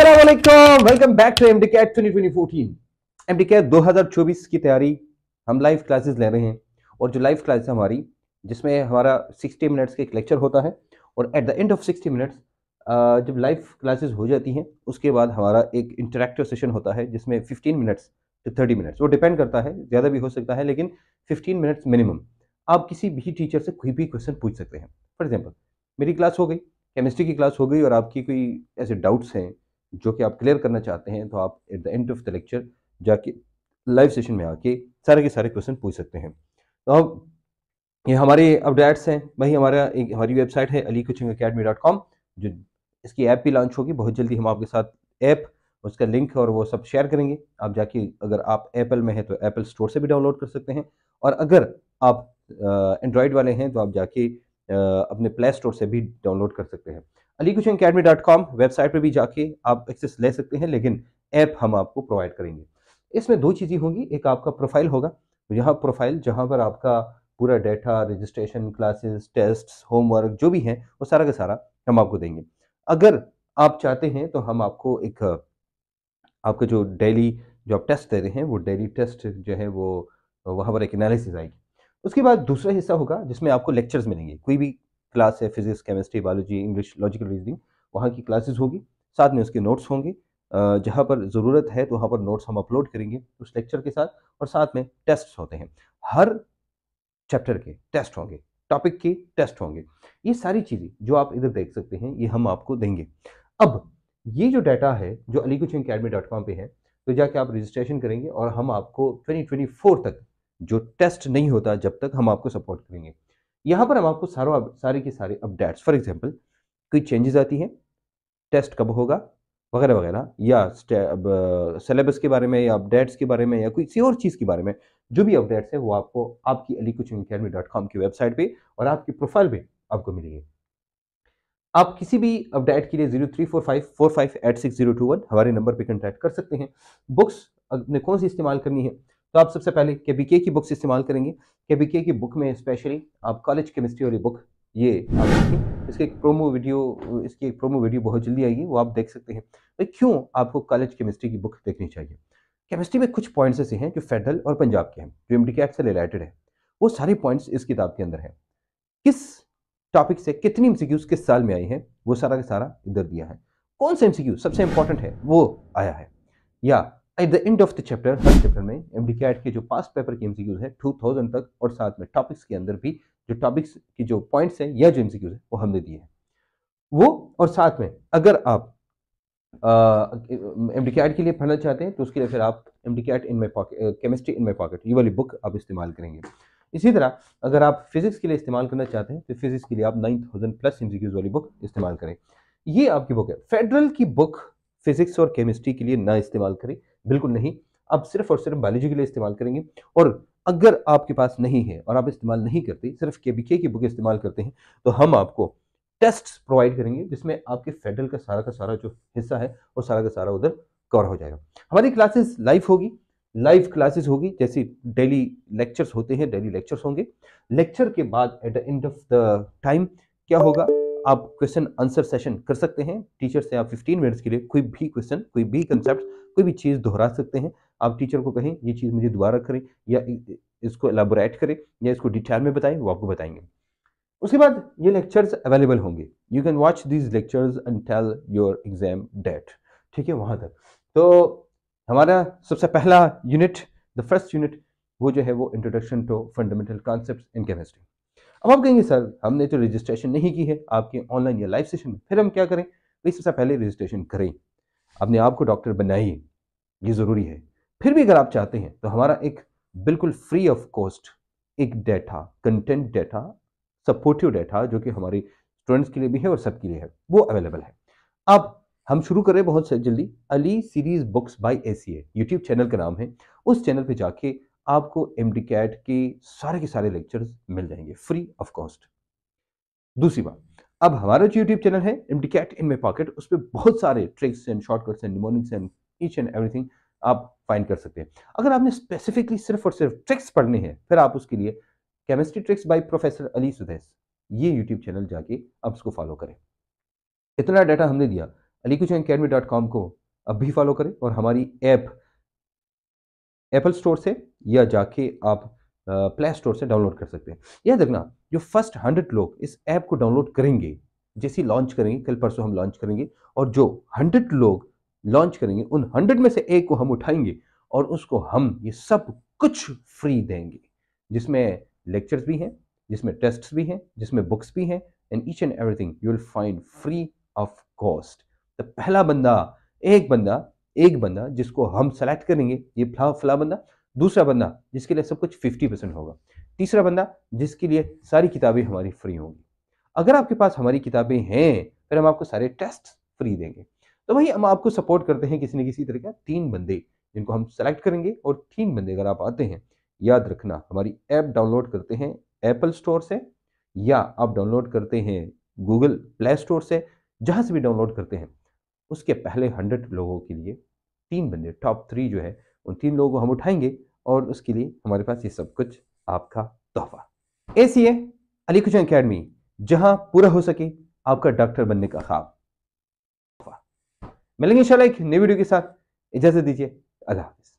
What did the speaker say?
welcome back to MDCAT 2014 MDCAT 2024 की तैयारी हम लाइव क्लासेस ले रहे हैं और जो लाइव क्लास हमारी जिसमें हमारा 60 मिनट्स का एक लेक्चर होता है और at the end of 60 minutes जब लाइव क्लासेस हो जाती हैं उसके बाद हमारा एक इंटरेक्टिव सेशन होता है जिसमें 15 मिनट्स टू 30 मिनट्स वो डिपेंड करता है ज़्यादा भी हो सकता है लेकिन फिफ्टीन मिनट्स मिनिमम आप किसी भी टीचर से कोई भी क्वेश्चन पूछ सकते हैं फॉर एग्जाम्पल मेरी क्लास हो गई केमिस्ट्री की क्लास हो गई और आपकी कोई ऐसे डाउट्स हैं जो कि आप क्लियर करना चाहते हैं तो आप at the end of the lecture जाके लाइव सेशन में आके सारे के सारे क्वेश्चन पूछ सकते हैं तो अब ये हमारे अपडेट्स हैं वही हमारा एक हमारी वेबसाइट है Ali coaching academy dot com जो इसकी ऐप भी लॉन्च होगी बहुत जल्दी हम आपके साथ ऐप उसका लिंक और वो सब शेयर करेंगे आप जाके अगर आप एप्पल में हैं तो एप्पल स्टोर से भी डाउनलोड कर सकते हैं और अगर आप एंड्रॉयड वाले हैं तो आप जाके अपने प्ले स्टोर से भी डाउनलोड कर सकते हैं Ali academy dot com website पर भी जाके आप एक्सेस ले सकते हैं लेकिन ऐप हम आपको प्रोवाइड करेंगे इसमें दो चीज़ें होंगी एक आपका प्रोफाइल होगा यहाँ प्रोफाइल जहाँ पर आपका पूरा data registration classes test homework जो भी है वो सारा का सारा हम आपको देंगे अगर आप चाहते हैं तो हम आपको एक आपका जो डेली जो आप टेस्ट दे रहे हैं वो डेली टेस्ट जो है वो वहाँ पर एक एनालिसिस आएगी उसके बाद दूसरा हिस्सा होगा जिसमें आपको लेक्चर्स मिलेंगे कोई भी क्लास है physics chemistry biology English logical reasoning वहाँ की क्लासेस होगी साथ में उसके नोट्स होंगे जहाँ पर ज़रूरत है तो वहाँ पर नोट्स हम अपलोड करेंगे उस लेक्चर के साथ और साथ में टेस्ट होते हैं हर चैप्टर के टेस्ट होंगे टॉपिक के टेस्ट होंगे ये सारी चीज़ें जो आप इधर देख सकते हैं ये हम आपको देंगे अब ये जो डाटा है जो अली अकेडमी डॉट कॉम पर है तो जाके आप रजिस्ट्रेशन करेंगे और हम आपको 2024 तक जो टेस्ट नहीं होता जब तक हम आपको सपोर्ट करेंगे यहाँ पर हम आपको सारो सारे के सारे अपडेट्स फॉर एग्जाम्पल कोई चेंजेस आती हैं टेस्ट कब होगा वगैरह वगैरह या सिलेबस के बारे में या अपडेट्स के बारे में या कोई किसी और चीज़ के बारे में जो भी अपडेट्स है वो आपको आपकी अली कुछ अकेडमी डॉट कॉम की वेबसाइट पे और आपकी प्रोफाइल पे आपको मिलेंगे आप किसी भी अपडेट के लिए zero three four five four five eight six zero two one हमारे नंबर पे कंटैक्ट कर सकते हैं बुक्स आपने कौन सी इस्तेमाल करनी है तो आप सबसे पहले के की बुक्स इस्तेमाल करेंगे के की बुक में स्पेशली आप कॉलेज केमिस्ट्री वाली बुक ये आप देखें इसकी एक प्रोमो वीडियो इसकी एक प्रोमो वीडियो बहुत जल्दी आएगी वो आप देख सकते हैं तो क्यों आपको कॉलेज केमिस्ट्री की बुक देखनी चाहिए केमिस्ट्री में कुछ पॉइंट्स ऐसे हैं जो फेडरल और पंजाब के हैं जो एम डी से रिलेटेड है वो सारे पॉइंट्स इस किताब के अंदर हैं किस टॉपिक से कितनी एम किस साल में आई है वो सारा का सारा इधर दिया है कौन सा एम सबसे इंपॉर्टेंट है वो आया है या at the end of the chapter हर चैप्टर में एम डी कैट के जो पास्ट पेपर के एमसीक्यूज है थाउजेंड तक और साथ में टॉपिक्स के अंदर भी जो टॉपिक्स की जो पॉइंट्स हैं या जो एमसीक्यूज है वो हमने दिए हैं वो और साथ में अगर आप एम डी कैट के लिए पढ़ना चाहते हैं तो उसके लिए फिर आप M D CAT in my pocket chemistry in my pocket ये वाली बुक आप इस्तेमाल करेंगे इसी तरह अगर आप फिजिक्स के लिए इस्तेमाल करना चाहते हैं तो फिजिक्स के लिए आप नाइन थाउजेंड प्लस एम वाली बुक इस्तेमाल करें ये आपकी बुक है फेडरल की बुक फिजिक्स और केमिस्ट्री के लिए ना इस्तेमाल करें बिल्कुल नहीं आप सिर्फ और सिर्फ बायोलॉजी के लिए इस्तेमाल करेंगे और अगर आपके पास नहीं है और आप इस्तेमाल नहीं करते सिर्फ के की बुक इस्तेमाल करते हैं तो हम आपको टेस्ट प्रोवाइड करेंगे जिसमें आपके फेडरल का सारा का सारा जो हिस्सा है वो सारा का सारा उधर कवर हो जाएगा हमारी क्लासेस लाइव होगी लाइव क्लासेस होगी जैसे डेली लेक्चर्स होते हैं डेली लेक्चर्स होंगे लेक्चर के बाद at the end of the time क्या होगा आप क्वेश्चन आंसर सेशन कर सकते हैं टीचर से आप 15 मिनट्स के लिए कोई भी क्वेश्चन कोई भी कंसेप्ट कोई भी चीज़ दोहरा सकते हैं आप टीचर को कहें ये चीज़ मुझे दोबारा करें या इसको एलाबोरेट करें या इसको डिटेल में बताएं वो आपको बताएंगे उसके बाद ये लेक्चर्स अवेलेबल होंगे you can watch these lectures tell your exam date ठीक है वहाँ तक तो हमारा सबसे पहला यूनिट द फर्स्ट यूनिट वो जो है वो introduction to fundamental concept in chemistry अब आप कहेंगे सर हमने तो रजिस्ट्रेशन नहीं की है आपके ऑनलाइन या लाइव सेशन में फिर हम क्या करें भाई सबसे पहले रजिस्ट्रेशन करें अपने आप को डॉक्टर बनाइए ये ज़रूरी है फिर भी अगर आप चाहते हैं तो हमारा एक बिल्कुल फ्री ऑफ कॉस्ट एक data content data supportive data जो कि हमारे स्टूडेंट्स के लिए भी है और सबके लिए है वो अवेलेबल है अब हम शुरू करें बहुत से जल्दी Ali series books by a YouTube channel का नाम है उस चैनल पे जाके आपको एम डी कैट के सारे के सारे लेक्चर्स मिल जाएंगे फ्री ऑफ कॉस्ट दूसरी बात अब हमारा जो यूट्यूब चैनल है M D CAT in my pocket उस पर बहुत सारे tricks and shortcuts and mnemonics and each and everything आप फाइंड कर सकते हैं अगर आपने स्पेसिफिकली सिर्फ और सिर्फ ट्रिक्स पढ़ने हैं फिर आप उसके लिए chemistry tricks by professor Ali Sudesh ये यूट्यूब चैनल जाके आप उसको फॉलो करें इतना डाटा हमने दिया अली कुछ को अब भी फॉलो करें और हमारी ऐप एप्पल स्टोर से या जाके आप प्ले स्टोर से डाउनलोड कर सकते हैं याद रखना जो फर्स्ट हंड्रेड लोग इस ऐप को डाउनलोड करेंगे जैसे लॉन्च करेंगे कल परसों हम लॉन्च करेंगे और जो हंड्रेड लोग लॉन्च करेंगे उन हंड्रेड में से एक को हम उठाएंगे और उसको हम ये सब कुछ फ्री देंगे जिसमें लेक्चर्स भी हैं जिसमें टेस्ट भी हैं जिसमें बुक्स भी हैं and each and everything you will find free of cost तो पहला बंदा एक बंदा एक बंदा जिसको हम सेलेक्ट करेंगे ये फला फला बंदा दूसरा बंदा जिसके लिए सब कुछ फिफ्टी परसेंट होगा तीसरा बंदा जिसके लिए सारी किताबें हमारी फ्री होंगी अगर आपके पास हमारी किताबें हैं फिर हम आपको सारे टेस्ट फ्री देंगे तो वही हम आपको सपोर्ट करते हैं किसी न किसी तरह का तीन बंदे जिनको हम सेलेक्ट करेंगे और तीन बंदे अगर आप आते हैं याद रखना हमारी ऐप डाउनलोड करते हैं एप्पल स्टोर से या आप डाउनलोड करते हैं गूगल प्ले स्टोर से जहाँ से भी डाउनलोड करते हैं उसके पहले हंड्रेड लोगों के लिए तीन बंदे टॉप थ्री जो है उन तीन लोगों को हम उठाएंगे और उसके लिए हमारे पास ये सब कुछ आपका तोहफा ऐसी है अली खुशन अकेडमी जहां पूरा हो सके आपका डॉक्टर बनने का ख्वाब मिलेंगे इंशाल्लाह एक नई वीडियो के साथ इजाजत दीजिए अल्लाह हाफिज़